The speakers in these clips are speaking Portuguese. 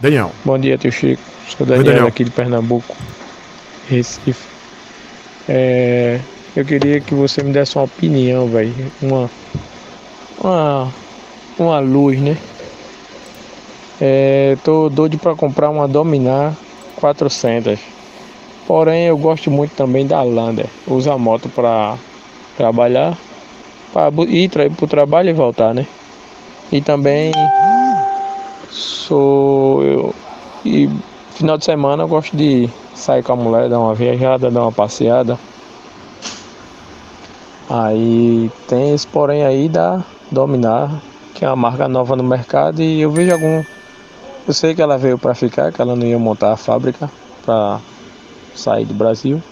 Daniel. Bom dia, tio Chico. Sou Daniel, Oi, Daniel. aqui de Pernambuco, Recife. É, eu queria que você me desse uma opinião, velho. Uma, uma, uma luz, né? É, tô doido para comprar uma Dominar 400. Porém, eu gosto muito também da Lander. Usa a moto para trabalhar, para ir para o trabalho e voltar, né? E também Sou eu. E final de semana eu gosto de sair com a mulher, dar uma viajada, dar uma passeada. Aí tem esse porém aí da Dominar, que é uma marca nova no mercado e eu vejo algum. Eu sei que ela veio para ficar, que ela não ia montar a fábrica para sair do Brasil.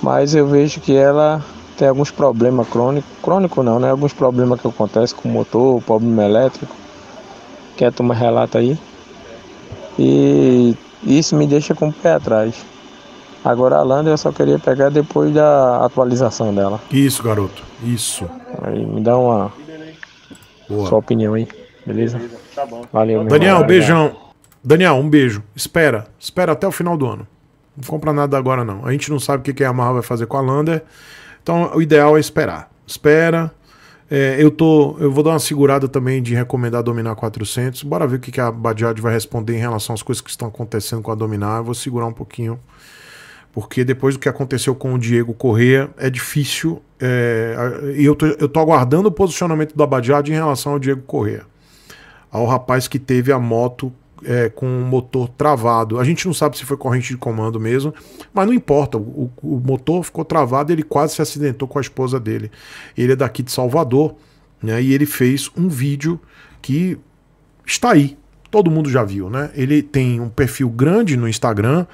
Mas eu vejo que ela tem alguns problemas crônicos, crônico não, né? Alguns problemas que acontecem com o motor, problema elétrico que a turma relata aí. E isso me deixa com o pé atrás. Agora a Landa eu só queria pegar depois da atualização dela. Isso, garoto. Isso. Aí, me dá uma Boa. sua opinião aí, beleza? Tá bom. Valeu, Daniel, irmão. beijão. Daniel, um beijo. Espera, espera até o final do ano. Não compra nada agora não. A gente não sabe o que a Yamaha vai fazer com a Lander. Então, o ideal é esperar. Espera, é, eu, tô, eu vou dar uma segurada também de recomendar Dominar 400. Bora ver o que, que a Badiad vai responder em relação às coisas que estão acontecendo com a Dominar. Eu vou segurar um pouquinho, porque depois do que aconteceu com o Diego Correa, é difícil. É, e eu tô, eu tô aguardando o posicionamento da Badiad em relação ao Diego Correa, ao rapaz que teve a moto é, com o motor travado. A gente não sabe se foi corrente de comando mesmo, mas não importa. O, o motor ficou travado, ele quase se acidentou com a esposa dele. Ele é daqui de Salvador, né? E ele fez um vídeo que está aí. Todo mundo já viu, né? Ele tem um perfil grande no Instagram,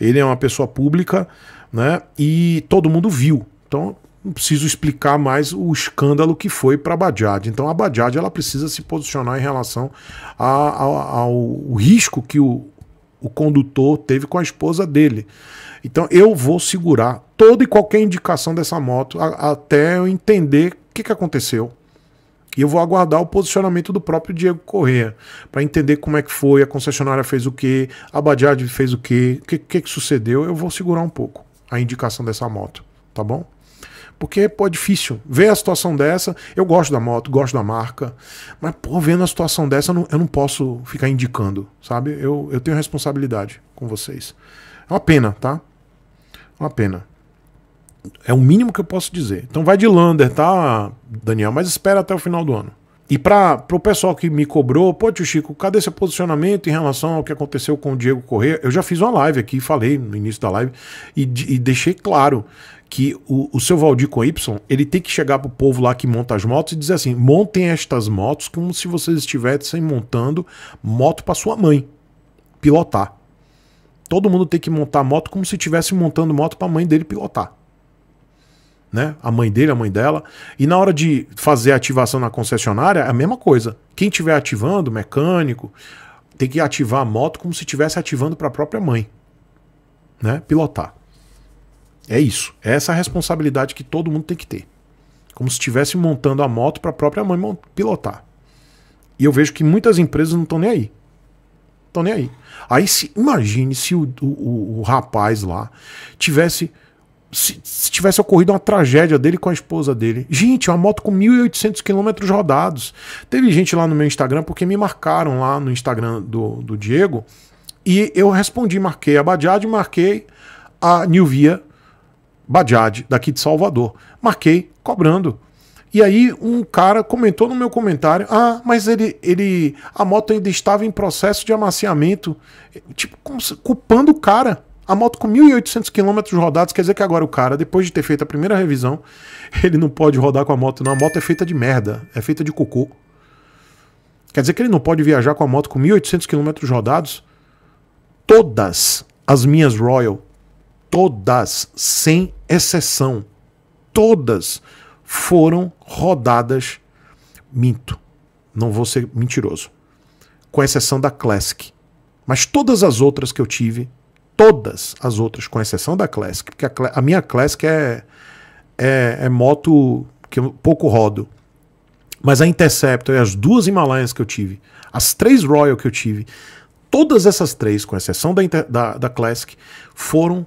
ele é uma pessoa pública, né? E todo mundo viu. Então, não preciso explicar mais o escândalo que foi para a Bajaj. Então a Bajaj ela precisa se posicionar em relação a, a, ao risco que o, o condutor teve com a esposa dele. Então eu vou segurar toda e qualquer indicação dessa moto a, até eu entender o que, que aconteceu. E eu vou aguardar o posicionamento do próprio Diego Correa para entender como é que foi, a concessionária fez o que, a Bajaj fez o que, o que, que, que sucedeu. Eu vou segurar um pouco a indicação dessa moto, tá bom? Porque, pô, é difícil. Ver a situação dessa, eu gosto da moto, gosto da marca, mas, pô, vendo a situação dessa, eu não, eu não posso ficar indicando, sabe? Eu, eu tenho responsabilidade com vocês. É uma pena, tá? É uma pena. É o mínimo que eu posso dizer. Então vai de Lander, tá, Daniel? Mas espera até o final do ano. E para o pessoal que me cobrou, pô, tio Chico, cadê seu posicionamento em relação ao que aconteceu com o Diego Corrêa? Eu já fiz uma live aqui, falei no início da live, e, e deixei claro que o, o seu Valdir com Y, ele tem que chegar pro povo lá que monta as motos e dizer assim: montem estas motos como se vocês estivessem montando moto para sua mãe pilotar. Todo mundo tem que montar moto como se estivesse montando moto para a mãe dele pilotar né? A mãe dele, a mãe dela. E na hora de fazer a ativação na concessionária, é a mesma coisa. Quem estiver ativando, mecânico, tem que ativar a moto como se estivesse ativando para a própria mãe, né? Pilotar. É isso. É essa a responsabilidade que todo mundo tem que ter. Como se estivesse montando a moto para a própria mãe pilotar. E eu vejo que muitas empresas não estão nem aí. Estão nem aí. Aí se imagine se o, o, o rapaz lá tivesse se, se, tivesse ocorrido uma tragédia dele com a esposa dele. Gente, uma moto com 1.800 quilômetros rodados. Teve gente lá no meu Instagram, porque me marcaram lá no Instagram do, do Diego, e eu respondi, marquei a Bajaj, marquei a Nilvia Bajaj, daqui de Salvador. Marquei, cobrando. E aí um cara comentou no meu comentário: "Ah, mas ele, ele a moto ainda estava em processo de amaciamento", tipo, culpando o cara. A moto com 1.800 km rodados, quer dizer que agora o cara, depois de ter feito a primeira revisão, ele não pode rodar com a moto, não. A moto é feita de merda, é feita de cocô. Quer dizer que ele não pode viajar com a moto com 1.800 km rodados? Todas as minhas Royal, todas, sem exceção, todas foram rodadas. Minto, não vou ser mentiroso. Com exceção da Classic. Mas todas as outras que eu tive todas as outras, com exceção da Classic, porque a, a minha Classic é, é, é, moto que eu pouco rodo. Mas a Interceptor e as duas Himalaias que eu tive, as três Royal que eu tive, todas essas três, com exceção da, da, da Classic, foram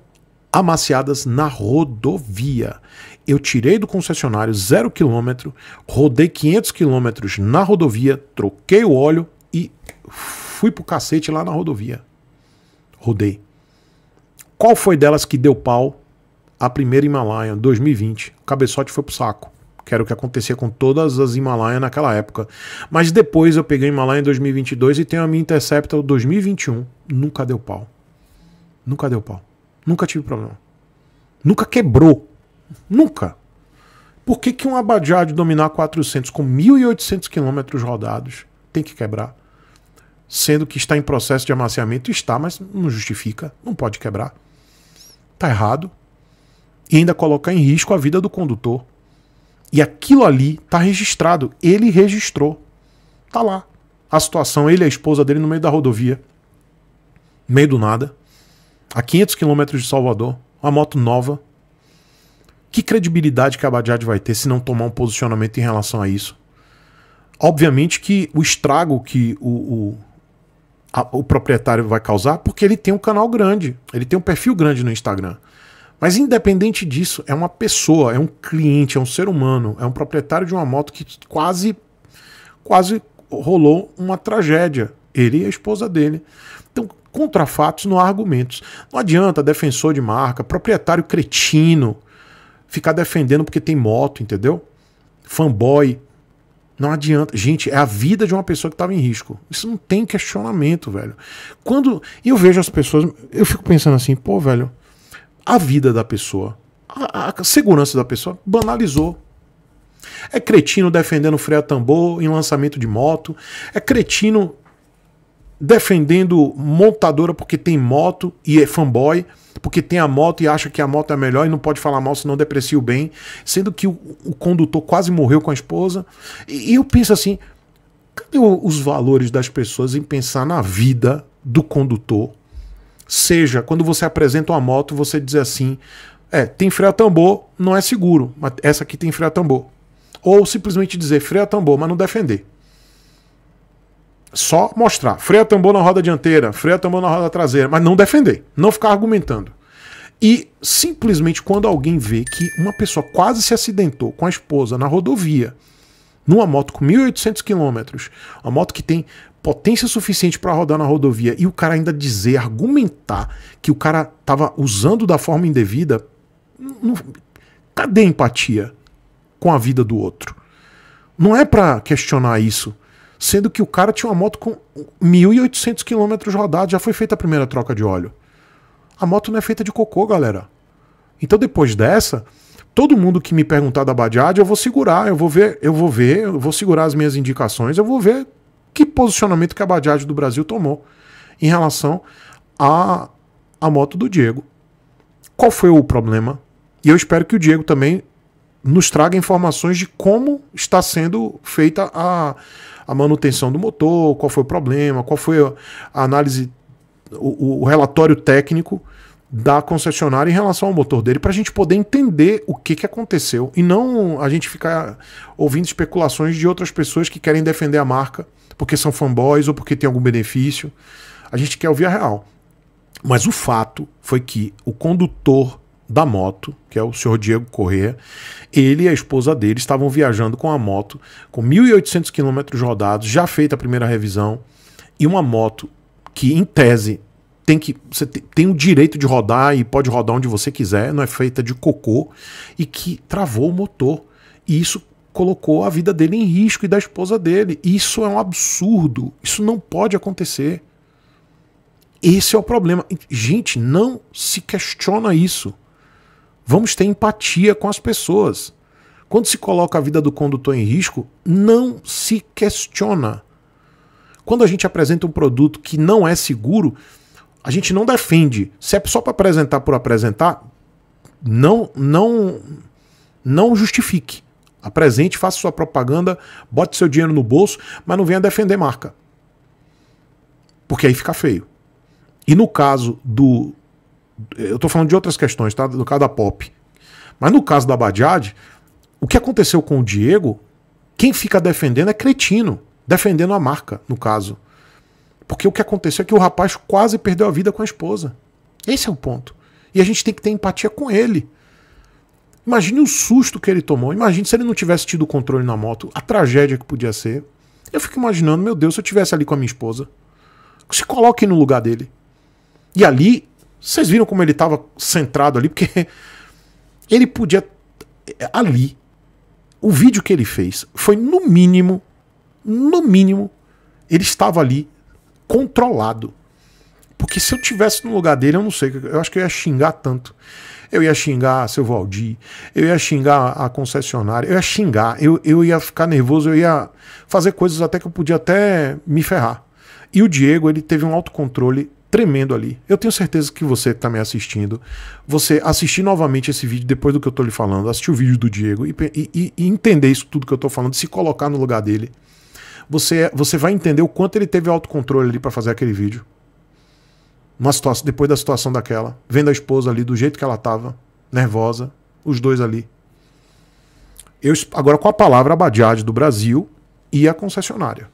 amaciadas na rodovia. Eu tirei do concessionário zero quilômetro, rodei 500 quilômetros na rodovia, troquei o óleo e fui pro cacete lá na rodovia. Rodei. Qual foi delas que deu pau? A primeira Himalaia, 2020. O cabeçote foi pro saco. Que era o que acontecia com todas as Himalaias naquela época. Mas depois eu peguei a Himalaia em 2022 e tenho a minha Interceptor 2021. Nunca deu pau. Nunca deu pau. Nunca tive problema. Nunca quebrou. Nunca. Por que, que um Abadjad dominar 400 com 1.800 quilômetros rodados tem que quebrar? Sendo que está em processo de amaciamento? Está, mas não justifica. Não pode quebrar tá errado. E ainda colocar em risco a vida do condutor. E aquilo ali tá registrado. Ele registrou. Tá lá. A situação, ele e a esposa dele no meio da rodovia. Meio do nada. A 500 quilômetros de Salvador. Uma moto nova. Que credibilidade que a Bajaj vai ter se não tomar um posicionamento em relação a isso? Obviamente que o estrago que o, o a, o proprietário vai causar? Porque ele tem um canal grande, ele tem um perfil grande no Instagram. Mas independente disso, é uma pessoa, é um cliente, é um ser humano, é um proprietário de uma moto que quase, quase rolou uma tragédia. Ele e a esposa dele. Então, contra fatos não há argumentos. Não adianta defensor de marca, proprietário cretino, ficar defendendo porque tem moto, entendeu? Fanboy, não adianta. Gente, é a vida de uma pessoa que estava em risco. Isso não tem questionamento, velho. Quando eu vejo as pessoas, eu fico pensando assim, pô, velho, a vida da pessoa, a, a segurança da pessoa banalizou. É cretino defendendo freio a tambor em lançamento de moto. É cretino defendendo montadora porque tem moto e é fanboy, porque tem a moto e acha que a moto é melhor e não pode falar mal senão deprecia o bem, sendo que o, o condutor quase morreu com a esposa. E, e eu penso assim, cadê os valores das pessoas em pensar na vida do condutor? Seja, quando você apresenta uma moto, você diz assim, é, tem freio a tambor, não é seguro, mas essa aqui tem freio a tambor. Ou simplesmente dizer freio a tambor, mas não defender. Só mostrar. Freia tambor na roda dianteira, freia tambor na roda traseira, mas não defender, não ficar argumentando. E simplesmente quando alguém vê que uma pessoa quase se acidentou com a esposa na rodovia, numa moto com 1.800 quilômetros, uma moto que tem potência suficiente para rodar na rodovia, e o cara ainda dizer, argumentar que o cara estava usando da forma indevida, não, cadê a empatia com a vida do outro? Não é para questionar isso sendo que o cara tinha uma moto com 1.800 km rodados, já foi feita a primeira troca de óleo. A moto não é feita de cocô, galera. Então depois dessa, todo mundo que me perguntar da Bajaj, eu vou segurar, eu vou ver, eu vou ver, eu vou segurar as minhas indicações, eu vou ver que posicionamento que a Bajaj do Brasil tomou em relação à a, a moto do Diego. Qual foi o problema? E eu espero que o Diego também nos traga informações de como está sendo feita a, a manutenção do motor, qual foi o problema, qual foi a análise, o, o relatório técnico da concessionária em relação ao motor dele, para a gente poder entender o que, que aconteceu e não a gente ficar ouvindo especulações de outras pessoas que querem defender a marca porque são fanboys ou porque tem algum benefício. A gente quer ouvir a real. Mas o fato foi que o condutor da moto, que é o senhor Diego Correa, ele e a esposa dele estavam viajando com a moto, com 1.800 quilômetros rodados, já feita a primeira revisão, e uma moto que, em tese, tem que você tem o direito de rodar e pode rodar onde você quiser, não é feita de cocô, e que travou o motor. E isso colocou a vida dele em risco e da esposa dele. Isso é um absurdo. Isso não pode acontecer. Esse é o problema. Gente, não se questiona isso. Vamos ter empatia com as pessoas. Quando se coloca a vida do condutor em risco, não se questiona. Quando a gente apresenta um produto que não é seguro, a gente não defende. Se é só para apresentar por apresentar, não, não, não justifique. Apresente, faça sua propaganda, bote seu dinheiro no bolso, mas não venha defender marca. Porque aí fica feio. E no caso do eu estou falando de outras questões, tá? No caso da Pop. Mas no caso da Badiad, o que aconteceu com o Diego, quem fica defendendo é cretino, defendendo a marca, no caso. Porque o que aconteceu é que o rapaz quase perdeu a vida com a esposa. Esse é o ponto. E a gente tem que ter empatia com ele. Imagine o susto que ele tomou. Imagine se ele não tivesse tido o controle na moto, a tragédia que podia ser. Eu fico imaginando, meu Deus, se eu tivesse ali com a minha esposa. Se coloque no lugar dele. E ali vocês viram como ele estava centrado ali, porque ele podia. Ali, o vídeo que ele fez foi, no mínimo, no mínimo, ele estava ali controlado. Porque se eu tivesse no lugar dele, eu não sei, eu acho que eu ia xingar tanto. Eu ia xingar seu Valdir, eu ia xingar a concessionária, eu ia xingar, eu, eu ia ficar nervoso, eu ia fazer coisas até que eu podia até me ferrar. E o Diego, ele teve um autocontrole tremendo ali. Eu tenho certeza que você que está me assistindo, você assistir novamente esse vídeo depois do que eu estou lhe falando, assistir o vídeo do Diego e, e, e entender isso tudo que eu estou falando, se colocar no lugar dele, você, você vai entender o quanto ele teve autocontrole ali para fazer aquele vídeo. Uma situação, depois da situação daquela, vendo a esposa ali do jeito que ela estava, nervosa, os dois ali. Eu, agora com a palavra Abadiade do Brasil e a concessionária.